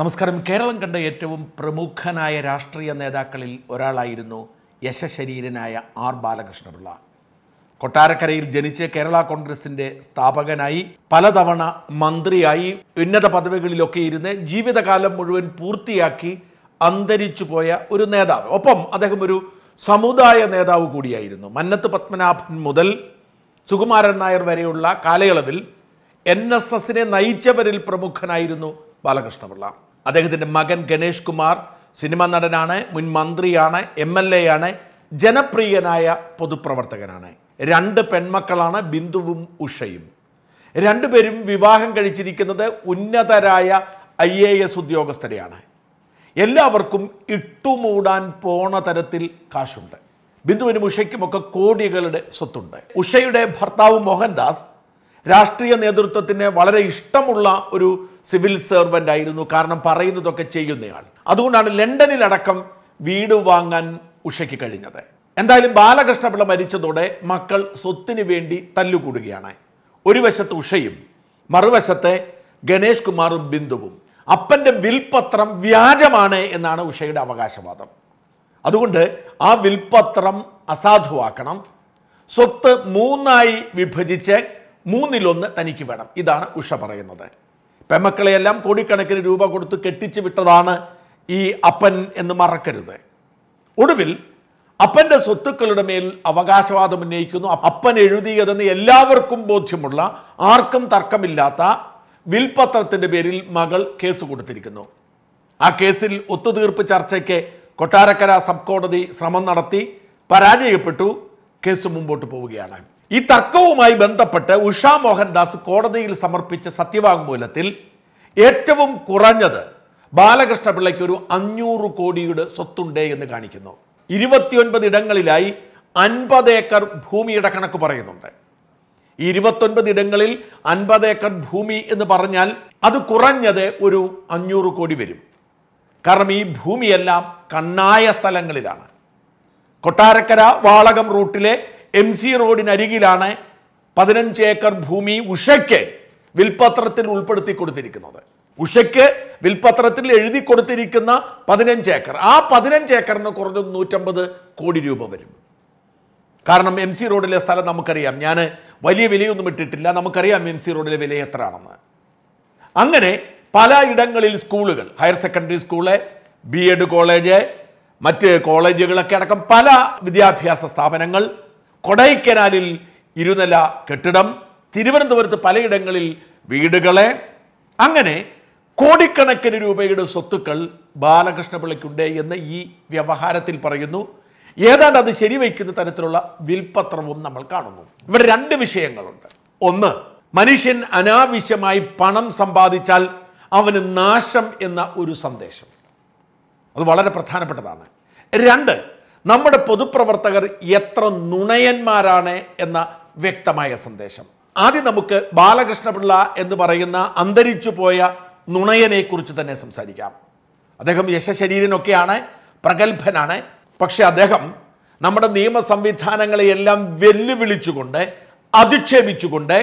നമസ്കാരം കേരളം കണ്ട ഏറ്റവും പ്രമുഖനായ രാഷ്ട്രീയ നേതാക്കളിൽ ഒരാളായിരുന്നു യശശരീരനായ ആർ ബാലകൃഷ്ണപിള്ള കൊട്ടാരക്കരയിൽ ജനിച്ച് കേരള കോൺഗ്രസിന്റെ സ്ഥാപകനായി പലതവണ മന്ത്രിയായി ഉന്നത പദവികളിലൊക്കെ ഇരുന്ന് ജീവിതകാലം മുഴുവൻ പൂർത്തിയാക്കി അന്തരിച്ചു പോയ ഒരു നേതാവ് ഒപ്പം അദ്ദേഹം ഒരു സമുദായ നേതാവ് കൂടിയായിരുന്നു മന്നത്ത് പത്മനാഭൻ മുതൽ സുകുമാരൻ നായർ വരെയുള്ള കാലയളവിൽ എൻ എസ് എസിനെ നയിച്ചവരിൽ പ്രമുഖനായിരുന്നു ബാലകൃഷ്ണപിള്ള അദ്ദേഹത്തിൻ്റെ മകൻ ഗണേഷ് കുമാർ സിനിമാ നടനാണ് മുൻ മന്ത്രിയാണ് എം എൽ എ ആണ് ജനപ്രിയനായ പൊതുപ്രവർത്തകനാണ് രണ്ട് പെൺമക്കളാണ് ബിന്ദുവും ഉഷയും രണ്ടുപേരും വിവാഹം കഴിച്ചിരിക്കുന്നത് ഉന്നതരായ ഐ എ എസ് ഉദ്യോഗസ്ഥരെയാണ് എല്ലാവർക്കും ഇട്ടുമൂടാൻ പോണ തരത്തിൽ കാശുണ്ട് ബിന്ദുവിനും ഉഷയ്ക്കുമൊക്കെ കോടികളുടെ സ്വത്തുണ്ട് ഉഷയുടെ ഭർത്താവ് മോഹൻദാസ് രാഷ്ട്രീയ നേതൃത്വത്തിന് വളരെ ഇഷ്ടമുള്ള ഒരു സിവിൽ സർവൻ്റ് ആയിരുന്നു കാരണം പറയുന്നതൊക്കെ ചെയ്യുന്നയാൾ അതുകൊണ്ടാണ് ലണ്ടനിലടക്കം വീട് വാങ്ങാൻ ഉഷയ്ക്ക് കഴിഞ്ഞത് എന്തായാലും ബാലകൃഷ്ണപിള്ള മരിച്ചതോടെ മക്കൾ സ്വത്തിന് വേണ്ടി തല്ലുകൂടുകയാണ് ഒരു വശത്ത് ഉഷയും മറുവശത്തെ ഗണേഷ് കുമാറും ബിന്ദുവും അപ്പൻ്റെ വിൽപത്രം വ്യാജമാണ് എന്നാണ് ഉഷയുടെ അവകാശവാദം അതുകൊണ്ട് ആ വിൽപത്രം അസാധുവാക്കണം സ്വത്ത് മൂന്നായി വിഭജിച്ച് മൂന്നിലൊന്ന് തനിക്ക് വേണം ഇതാണ് ഉഷ പറയുന്നത് പെമക്കളെയെല്ലാം കോടിക്കണക്കിന് രൂപ കൊടുത്ത് കെട്ടിച്ചു വിട്ടതാണ് ഈ അപ്പൻ എന്ന് മറക്കരുത് ഒടുവിൽ അപ്പൻ്റെ സ്വത്തുക്കളുടെ മേൽ അവകാശവാദം ഉന്നയിക്കുന്നു അപ്പൻ എഴുതിയതെന്ന് എല്ലാവർക്കും ബോധ്യമുള്ള ആർക്കും തർക്കമില്ലാത്ത വിൽപത്രത്തിൻ്റെ പേരിൽ മകൾ കേസ് കൊടുത്തിരിക്കുന്നു ആ കേസിൽ ഒത്തുതീർപ്പ് ചർച്ചയ്ക്ക് കൊട്ടാരക്കര സബ് കോടതി ശ്രമം നടത്തി പരാജയപ്പെട്ടു കേസ് മുമ്പോട്ട് പോവുകയാണ് ഈ തർക്കവുമായി ബന്ധപ്പെട്ട് ഉഷാ മോഹൻദാസ് കോടതിയിൽ സമർപ്പിച്ച സത്യവാങ്മൂലത്തിൽ ഏറ്റവും കുറഞ്ഞത് ബാലകൃഷ്ണപിള്ളയ്ക്ക് ഒരു അഞ്ഞൂറ് കോടിയുടെ സ്വത്തുണ്ട് എന്ന് കാണിക്കുന്നു ഇരുപത്തിയൊൻപത് ഇടങ്ങളിലായി അൻപത് ഏക്കർ ഭൂമിയുടെ കണക്ക് പറയുന്നുണ്ട് ഈ ഇരുപത്തൊൻപത് ഇടങ്ങളിൽ അൻപത് ഏക്കർ ഭൂമി എന്ന് പറഞ്ഞാൽ അത് കുറഞ്ഞത് ഒരു അഞ്ഞൂറ് കോടി വരും കാരണം ഈ ഭൂമിയെല്ലാം കണ്ണായ സ്ഥലങ്ങളിലാണ് കൊട്ടാരക്കര വാളകം റൂട്ടിലെ എം സി റോഡിനരികിലാണ് പതിനഞ്ച് ഏക്കർ ഭൂമി ഉഷയ്ക്ക് വിൽപത്രത്തിൽ ഉൾപ്പെടുത്തി കൊടുത്തിരിക്കുന്നത് ഉഷയ്ക്ക് വിൽപത്രത്തിൽ എഴുതി കൊടുത്തിരിക്കുന്ന പതിനഞ്ച് ഏക്കർ ആ പതിനഞ്ച് ഏക്കറിന് കുറഞ്ഞ നൂറ്റമ്പത് കോടി രൂപ വരും കാരണം എം സി റോഡിലെ സ്ഥലം നമുക്കറിയാം ഞാൻ വലിയ വിലയൊന്നും ഇട്ടിട്ടില്ല നമുക്കറിയാം എം സി റോഡിലെ വില എത്രയാണെന്ന് അങ്ങനെ പല ഇടങ്ങളിൽ സ്കൂളുകൾ higher secondary school B Ed college മറ്റ് കോളേജുകളൊക്കെ അടക്കം പല വിദ്യാഭ്യാസ സ്ഥാപനങ്ങൾ കൊടൈക്കനാലിൽ ഇരുനില കെട്ടിടം തിരുവനന്തപുരത്ത് പലയിടങ്ങളിൽ വീടുകളെ അങ്ങനെ കോടിക്കണക്കിന് രൂപയുടെ സ്വത്തുക്കൾ ബാലകൃഷ്ണപിള്ളയ്ക്കുണ്ട് എന്ന് ഈ വ്യവഹാരത്തിൽ പറയുന്നു ഏതാണ്ട് അത് ശരിവയ്ക്കുന്ന തരത്തിലുള്ള വിൽപത്രവും നമ്മൾ കാണുന്നു ഇവിടെ രണ്ട് വിഷയങ്ങളുണ്ട് ഒന്ന് മനുഷ്യൻ അനാവശ്യമായി പണം സമ്പാദിച്ചാൽ അവന് നാശം എന്ന ഒരു സന്ദേശം അത് വളരെ പ്രധാനപ്പെട്ടതാണ് രണ്ട് നമ്മുടെ പൊതുപ്രവർത്തകർ എത്ര നുണയന്മാരാണ് എന്ന വ്യക്തമായ സന്ദേശം ആദ്യം നമുക്ക് ബാലകൃഷ്ണപിള്ള എന്ന് പറയുന്ന അന്തരിച്ചു പോയ നുണയനെ കുറിച്ച് തന്നെ സംസാരിക്കാം അദ്ദേഹം യശശരീരനൊക്കെയാണ് പ്രഗത്ഭനാണ് പക്ഷെ അദ്ദേഹം നമ്മുടെ നിയമ സംവിധാനങ്ങളെയെല്ലാം വെല്ലുവിളിച്ചുകൊണ്ട് അധിക്ഷേപിച്ചുകൊണ്ട്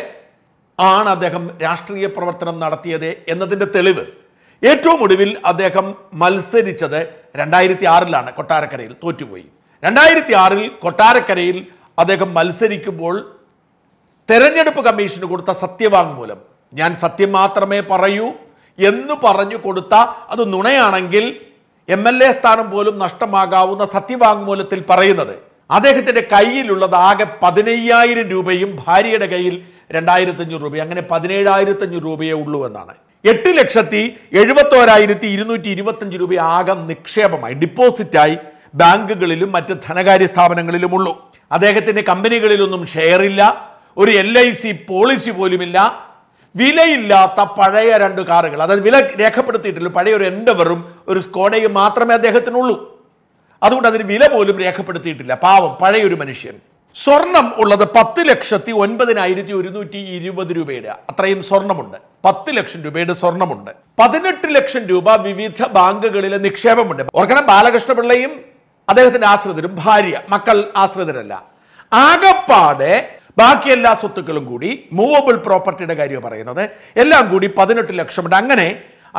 ആണ് അദ്ദേഹം രാഷ്ട്രീയ പ്രവർത്തനം നടത്തിയത് എന്നതിൻ്റെ തെളിവ് ഏറ്റവും ഒടുവിൽ അദ്ദേഹം മത്സരിച്ചത് രണ്ടായിരത്തി ആറിലാണ് കൊട്ടാരക്കരയിൽ തോറ്റുപോയി രണ്ടായിരത്തി ആറിൽ കൊട്ടാരക്കരയിൽ അദ്ദേഹം മത്സരിക്കുമ്പോൾ തെരഞ്ഞെടുപ്പ് കമ്മീഷന് കൊടുത്ത സത്യവാങ്മൂലം ഞാൻ സത്യം മാത്രമേ പറയൂ എന്ന് പറഞ്ഞു കൊടുത്ത അത് നുണയാണെങ്കിൽ എം എൽ എ സ്ഥാനം പോലും നഷ്ടമാകാവുന്ന സത്യവാങ്മൂലത്തിൽ പറയുന്നത് അദ്ദേഹത്തിൻ്റെ കയ്യിലുള്ളത് ആകെ പതിനയ്യായിരം രൂപയും ഭാര്യയുടെ കയ്യിൽ രണ്ടായിരത്തഞ്ഞൂറ് രൂപയും അങ്ങനെ പതിനേഴായിരത്തഞ്ഞൂറ് രൂപയേ ഉള്ളൂ എന്നാണ് എട്ട് ലക്ഷത്തി എഴുപത്തോരായിരത്തി ഇരുന്നൂറ്റി ഇരുപത്തഞ്ച് രൂപ ആകെ നിക്ഷേപമായി ഡിപ്പോസിറ്റായി ബാങ്കുകളിലും മറ്റ് ധനകാര്യ സ്ഥാപനങ്ങളിലും ഉള്ളൂ അദ്ദേഹത്തിൻ്റെ കമ്പനികളിലൊന്നും ഷെയറില്ല ഒരു എൽ ഐ സി പോളിസി പോലുമില്ല വിലയില്ലാത്ത പഴയ രണ്ട് കാറുകൾ അതായത് വില രേഖപ്പെടുത്തിയിട്ടില്ല പഴയ ഒരു എൻഡവറും ഒരു സ്കോഡയും മാത്രമേ അദ്ദേഹത്തിനുള്ളൂ അതുകൊണ്ട് അതിന് വില പോലും രേഖപ്പെടുത്തിയിട്ടില്ല പാവം പഴയൊരു മനുഷ്യൻ സ്വർണം ഉള്ളത് പത്ത് ലക്ഷത്തി ഒൻപതിനായിരത്തി ഒരുന്നൂറ്റി ഇരുപത് രൂപയുടെ അത്രയും സ്വർണമുണ്ട് പത്ത് ലക്ഷം രൂപയുടെ സ്വർണമുണ്ട് പതിനെട്ട് ലക്ഷം രൂപ വിവിധ ബാങ്കുകളിലെ നിക്ഷേപമുണ്ട് ഓർക്കണം ബാലകൃഷ്ണപിള്ളയും അദ്ദേഹത്തിന്റെ ആശ്രിതരും ഭാര്യ മക്കൾ ആശ്രിതരല്ല ആകപ്പാടെ ബാക്കി എല്ലാ സ്വത്തുക്കളും കൂടി മൂവബിൾ പ്രോപ്പർട്ടിയുടെ കാര്യം പറയുന്നത് എല്ലാം കൂടി പതിനെട്ട് ലക്ഷമുണ്ട് അങ്ങനെ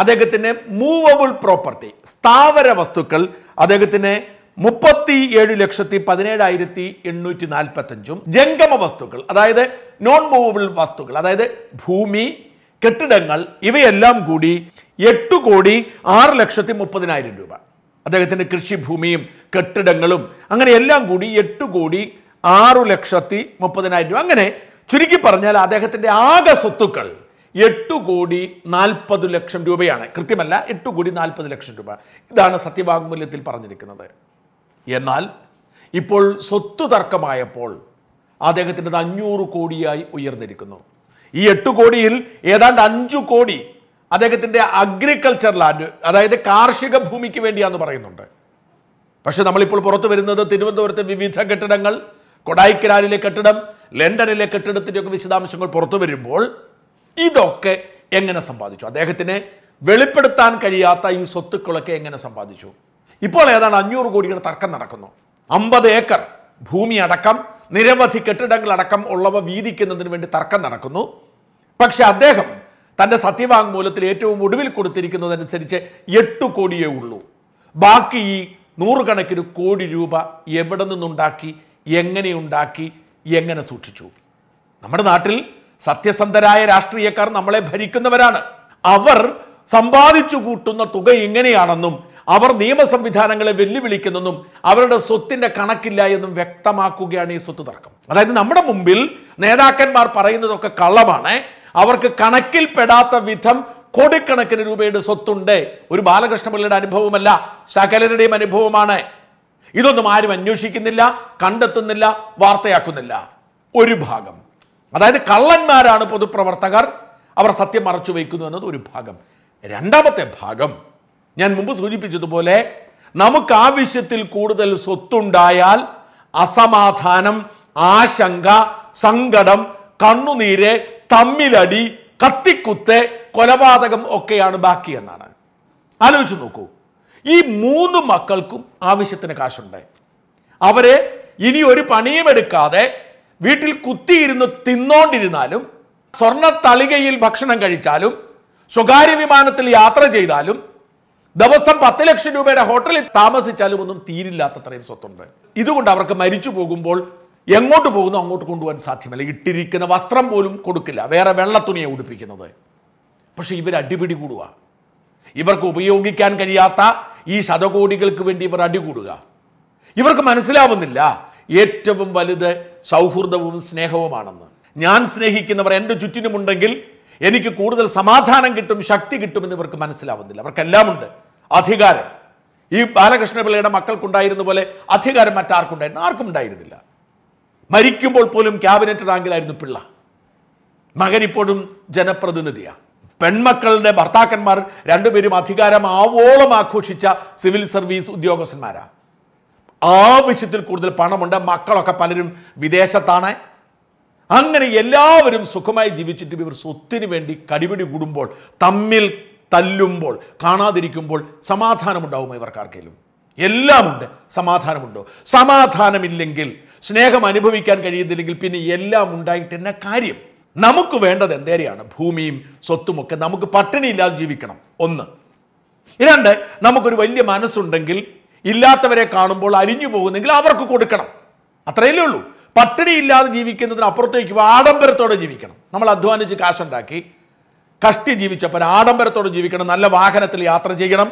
അദ്ദേഹത്തിന് മൂവബിൾ പ്രോപ്പർട്ടി സ്ഥാവര വസ്തുക്കൾ അദ്ദേഹത്തിന് മുപ്പത്തി ഏഴ് ലക്ഷത്തി പതിനേഴായിരത്തി എണ്ണൂറ്റി നാൽപ്പത്തഞ്ചും ജംഗമ വസ്തുക്കൾ അതായത് നോൺ മൂവബിൾ വസ്തുക്കൾ അതായത് ഭൂമി കെട്ടിടങ്ങൾ ഇവയെല്ലാം കൂടി എട്ട് കോടി ആറ് ലക്ഷത്തി മുപ്പതിനായിരം രൂപ അദ്ദേഹത്തിൻ്റെ കൃഷിഭൂമിയും കെട്ടിടങ്ങളും അങ്ങനെ എല്ലാം കൂടി എട്ട് കോടി ആറു ലക്ഷത്തി മുപ്പതിനായിരം രൂപ അങ്ങനെ ചുരുക്കി പറഞ്ഞാൽ അദ്ദേഹത്തിൻ്റെ ആകെ സ്വത്തുക്കൾ എട്ട് കോടി നാൽപ്പത് ലക്ഷം രൂപയാണ് കൃത്യമല്ല എട്ട് കോടി നാൽപ്പത് ലക്ഷം രൂപ ഇതാണ് സത്യവാങ്മൂല്യത്തിൽ പറഞ്ഞിരിക്കുന്നത് എന്നാൽ ഇപ്പോൾ സ്വത്ത് തർക്കമായപ്പോൾ അദ്ദേഹത്തിൻ്റെ അഞ്ഞൂറ് കോടിയായി ഉയർന്നിരിക്കുന്നു ഈ എട്ട് കോടിയിൽ ഏതാണ്ട് അഞ്ചു കോടി അദ്ദേഹത്തിൻ്റെ അഗ്രികൾച്ചർ ലാൻഡ് അതായത് കാർഷിക ഭൂമിക്ക് വേണ്ടിയാന്ന് പറയുന്നുണ്ട് പക്ഷെ നമ്മളിപ്പോൾ പുറത്തു വരുന്നത് തിരുവനന്തപുരത്തെ വിവിധ കെട്ടിടങ്ങൾ കൊടായിക്കനാലിലെ കെട്ടിടം ലണ്ടനിലെ കെട്ടിടത്തിൻ്റെയൊക്കെ വിശദാംശങ്ങൾ പുറത്തു വരുമ്പോൾ ഇതൊക്കെ എങ്ങനെ സമ്പാദിച്ചു അദ്ദേഹത്തിന് വെളിപ്പെടുത്താൻ കഴിയാത്ത ഈ സ്വത്തുക്കളൊക്കെ എങ്ങനെ സമ്പാദിച്ചു ഇപ്പോൾ ഏതാണ് അഞ്ഞൂറ് കോടിയുടെ തർക്കം നടക്കുന്നു അമ്പത് ഏക്കർ ഭൂമി അടക്കം നിരവധി കെട്ടിടങ്ങൾ അടക്കം ഉള്ളവ വീതിക്കുന്നതിന് വേണ്ടി തർക്കം നടക്കുന്നു പക്ഷെ അദ്ദേഹം തൻ്റെ സത്യവാങ്മൂലത്തിൽ ഏറ്റവും ഒടുവിൽ കൊടുത്തിരിക്കുന്നതനുസരിച്ച് എട്ട് കോടിയേ ഉള്ളൂ ബാക്കി ഈ നൂറുകണക്കിന് കോടി രൂപ എവിടെ നിന്നുണ്ടാക്കി എങ്ങനെ ഉണ്ടാക്കി എങ്ങനെ സൂക്ഷിച്ചു നമ്മുടെ നാട്ടിൽ സത്യസന്ധരായ രാഷ്ട്രീയക്കാർ നമ്മളെ ഭരിക്കുന്നവരാണ് അവർ സമ്പാദിച്ചു കൂട്ടുന്ന തുക ഇങ്ങനെയാണെന്നും അവർ നിയമ സംവിധാനങ്ങളെ വെല്ലുവിളിക്കുന്നെന്നും അവരുടെ സ്വത്തിന്റെ കണക്കില്ല എന്നും വ്യക്തമാക്കുകയാണ് ഈ സ്വത്ത് തർക്കം അതായത് നമ്മുടെ മുമ്പിൽ നേതാക്കന്മാർ പറയുന്നതൊക്കെ കള്ളമാണ് അവർക്ക് കണക്കിൽപ്പെടാത്ത വിധം കോടിക്കണക്കിന് രൂപയുടെ സ്വത്തുണ്ട് ഒരു ബാലകൃഷ്ണപിള്ളയുടെ അനുഭവമല്ല സകലരുടെയും അനുഭവമാണ് ഇതൊന്നും ആരും അന്വേഷിക്കുന്നില്ല കണ്ടെത്തുന്നില്ല വാർത്തയാക്കുന്നില്ല ഒരു ഭാഗം അതായത് കള്ളന്മാരാണ് പൊതുപ്രവർത്തകർ അവർ സത്യം മറച്ചു വയ്ക്കുന്നു എന്നത് ഒരു ഭാഗം രണ്ടാമത്തെ ഭാഗം ഞാൻ മുമ്പ് സൂചിപ്പിച്ചതുപോലെ നമുക്ക് ആവശ്യത്തിൽ കൂടുതൽ സ്വത്തുണ്ടായാൽ അസമാധാനം ആശങ്ക സങ്കടം കണ്ണുനീര് തമ്മിലടി കത്തിക്കുത്ത് കൊലപാതകം ഒക്കെയാണ് ബാക്കി എന്നാണ് ആലോചിച്ച് നോക്കൂ ഈ മൂന്ന് മക്കൾക്കും ആവശ്യത്തിന് കാശുണ്ട് അവരെ ഇനി ഒരു പണിയും എടുക്കാതെ വീട്ടിൽ കുത്തിയിരുന്ന് തിന്നോണ്ടിരുന്നാലും സ്വർണ്ണ തളികയിൽ ഭക്ഷണം കഴിച്ചാലും സ്വകാര്യ വിമാനത്തിൽ യാത്ര ചെയ്താലും ദിവസം പത്ത് ലക്ഷം രൂപയുടെ ഹോട്ടലിൽ താമസിച്ചാലും ഒന്നും തീരില്ലാത്തത്രയും സ്വത്തുണ്ട് ഇതുകൊണ്ട് അവർക്ക് മരിച്ചു പോകുമ്പോൾ എങ്ങോട്ട് പോകുന്നു അങ്ങോട്ട് കൊണ്ടുപോകാൻ സാധ്യമല്ല ഇട്ടിരിക്കുന്ന വസ്ത്രം പോലും കൊടുക്കില്ല വേറെ വെള്ള തുണിയെ ഉടുപ്പിക്കുന്നത് പക്ഷെ ഇവർ അടിപിടി കൂടുക ഇവർക്ക് ഉപയോഗിക്കാൻ കഴിയാത്ത ഈ ശതകോടികൾക്ക് വേണ്ടി ഇവർ അടികൂടുക ഇവർക്ക് മനസ്സിലാവുന്നില്ല ഏറ്റവും വലുത് സൗഹൃദവും സ്നേഹവുമാണെന്ന് ഞാൻ സ്നേഹിക്കുന്നവർ എൻ്റെ ചുറ്റിനുമുണ്ടെങ്കിൽ എനിക്ക് കൂടുതൽ സമാധാനം കിട്ടും ശക്തി കിട്ടും എന്ന് ഇവർക്ക് മനസ്സിലാവുന്നില്ല അവർക്കെല്ലാം ഉണ്ട് അധികാരം ഈ ബാലകൃഷ്ണപിള്ളയുടെ മക്കൾക്കുണ്ടായിരുന്ന പോലെ അധികാരം മറ്റാർക്കുണ്ടായിരുന്നു ആർക്കും ഉണ്ടായിരുന്നില്ല മരിക്കുമ്പോൾ പോലും ക്യാബിനറ്റ് റാങ്കിലായിരുന്നു പിള്ള മകനിപ്പോഴും ജനപ്രതിനിധിയാണ് പെൺമക്കളുടെ ഭർത്താക്കന്മാർ രണ്ടുപേരും അധികാരം ആവോളം ആഘോഷിച്ച സിവിൽ സർവീസ് ഉദ്യോഗസ്ഥന്മാരാണ് ആവശ്യത്തിൽ കൂടുതൽ പണമുണ്ട് മക്കളൊക്കെ പലരും വിദേശത്താണ് അങ്ങനെ എല്ലാവരും സുഖമായി ജീവിച്ചിട്ട് ഇവർ സ്വത്തിന് വേണ്ടി കടിപിടി കൂടുമ്പോൾ തമ്മിൽ തല്ലുമ്പോൾ കാണാതിരിക്കുമ്പോൾ സമാധാനമുണ്ടാവുമോ ഇവർക്കാർക്കെങ്കിലും എല്ലാമുണ്ട് സമാധാനമുണ്ടോ സമാധാനമില്ലെങ്കിൽ സ്നേഹം അനുഭവിക്കാൻ കഴിയുന്നില്ലെങ്കിൽ പിന്നെ എല്ലാം ഉണ്ടായിട്ട് എന്ന കാര്യം നമുക്ക് വേണ്ടത് എന്തേരെയാണ് ഭൂമിയും സ്വത്തുമൊക്കെ നമുക്ക് പട്ടിണിയില്ലാതെ ജീവിക്കണം ഒന്ന് രണ്ട് നമുക്കൊരു വലിയ മനസ്സുണ്ടെങ്കിൽ ഇല്ലാത്തവരെ കാണുമ്പോൾ അരിഞ്ഞു പോകുന്നെങ്കിൽ അവർക്ക് കൊടുക്കണം അത്രയല്ലേ ഉള്ളൂ പട്ടിണിയില്ലാതെ ജീവിക്കുന്നതിന് അപ്പുറത്തേക്ക് ആഡംബരത്തോടെ ജീവിക്കണം നമ്മൾ അധ്വാനിച്ച് കാശുണ്ടാക്കി കഷ്ടി ജീവിച്ചപ്പോൾ ആഡംബരത്തോടെ ജീവിക്കണം നല്ല വാഹനത്തിൽ യാത്ര ചെയ്യണം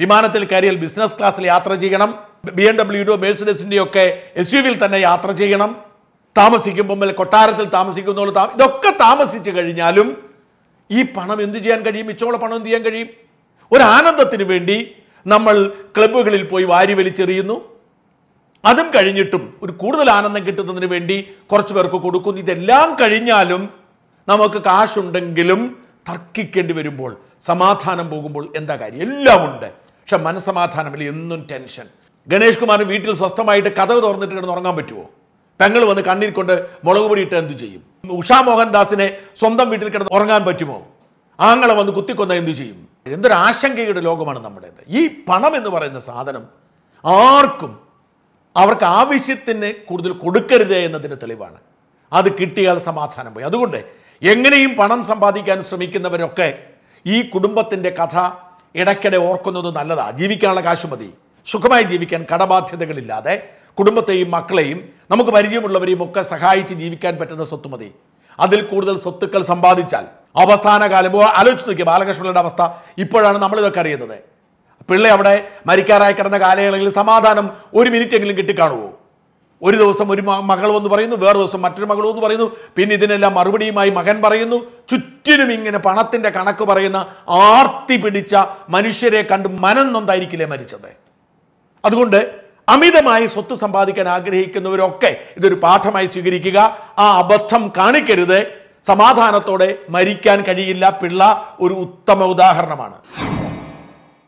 വിമാനത്തിൽ കയറിയാൽ ബിസിനസ് ക്ലാസ്സിൽ യാത്ര ചെയ്യണം ബി എം ഡബ്ല്യുടെയോ മേഴ്സിഡസിൻ്റെയോ ഒക്കെ എസ് യു തന്നെ യാത്ര ചെയ്യണം താമസിക്കുമ്പോൾ കൊട്ടാരത്തിൽ താമസിക്കുന്നവർ താമ ഇതൊക്കെ താമസിച്ചു കഴിഞ്ഞാലും ഈ പണം എന്തു ചെയ്യാൻ കഴിയും മിച്ചമുള്ള പണം എന്ത് ചെയ്യാൻ കഴിയും ഒരു ആനന്ദത്തിന് വേണ്ടി നമ്മൾ ക്ലബ്ബുകളിൽ പോയി വാരി വലിച്ചെറിയുന്നു അതും കഴിഞ്ഞിട്ടും ഒരു കൂടുതൽ ആനന്ദം കിട്ടുന്നതിന് വേണ്ടി കുറച്ച് പേർക്ക് കൊടുക്കുന്നു ഇതെല്ലാം കഴിഞ്ഞാലും നമുക്ക് കാശുണ്ടെങ്കിലും തർക്കിക്കേണ്ടി വരുമ്പോൾ സമാധാനം പോകുമ്പോൾ എന്താ കാര്യം എല്ലാം ഉണ്ട് പക്ഷെ മനസ്സമാധാനമില്ല എന്നും ടെൻഷൻ ഗണേഷ് കുമാറിന് വീട്ടിൽ സ്വസ്ഥമായിട്ട് കഥ തുറന്നിട്ട് കിടന്ന് ഉറങ്ങാൻ പറ്റുമോ പെങ്ങൾ വന്ന് കണ്ണിൽ കൊണ്ട് മുളക് പൊടിയിട്ട് എന്തു ചെയ്യും ഉഷാ മോഹൻദാസിനെ സ്വന്തം വീട്ടിൽ കിടന്ന് ഉറങ്ങാൻ പറ്റുമോ ആങ്ങളെ വന്ന് കുത്തിക്കൊന്ന എന്തു ചെയ്യും എന്തൊരു ആശങ്കയുടെ ലോകമാണ് നമ്മുടേത് ഈ പണം എന്ന് പറയുന്ന സാധനം ആർക്കും അവർക്ക് ആവശ്യത്തിന് കൂടുതൽ കൊടുക്കരുത് എന്നതിന് തെളിവാണ് അത് കിട്ടിയാൽ സമാധാനം പോയി അതുകൊണ്ട് എങ്ങനെയും പണം സമ്പാദിക്കാൻ ശ്രമിക്കുന്നവരൊക്കെ ഈ കുടുംബത്തിൻ്റെ കഥ ഇടയ്ക്കിടെ ഓർക്കുന്നത് നല്ലതാണ് ജീവിക്കാനുള്ള കാശ് മതി സുഖമായി ജീവിക്കാൻ കടബാധ്യതകളില്ലാതെ കുടുംബത്തെയും മക്കളെയും നമുക്ക് പരിചയമുള്ളവരെയും ഒക്കെ സഹായിച്ച് ജീവിക്കാൻ പറ്റുന്ന സ്വത്ത് മതി അതിൽ കൂടുതൽ സ്വത്തുക്കൾ സമ്പാദിച്ചാൽ അവസാന കാലം ആലോചിച്ച് നോക്കിയ ബാലകൃഷ്ണയുടെ അവസ്ഥ ഇപ്പോഴാണ് നമ്മളിതൊക്കെ അറിയുന്നത് പിള്ള അവിടെ മരിക്കാറായി കിടന്ന കാലയളവിൽ സമാധാനം ഒരു മിനിറ്റ് എങ്കിലും കിട്ടിക്കാണുവോ ഒരു ദിവസം ഒരു മകൾ എന്ന് പറയുന്നു വേറെ ദിവസം മറ്റൊരു മകൾ എന്ന് പറയുന്നു പിന്നെ ഇതിനെല്ലാം മറുപടിയുമായി മകൻ പറയുന്നു ചുറ്റിനും ഇങ്ങനെ പണത്തിന്റെ കണക്ക് പറയുന്ന ആർത്തി പിടിച്ച മനുഷ്യരെ കണ്ട് മനം നൊന്തായിരിക്കില്ലേ മരിച്ചത് അതുകൊണ്ട് അമിതമായി സ്വത്ത് സമ്പാദിക്കാൻ ആഗ്രഹിക്കുന്നവരൊക്കെ ഇതൊരു പാഠമായി സ്വീകരിക്കുക ആ അബദ്ധം കാണിക്കരുത് സമാധാനത്തോടെ മരിക്കാൻ കഴിയില്ല പിള്ള ഒരു ഉത്തമ ഉദാഹരണമാണ്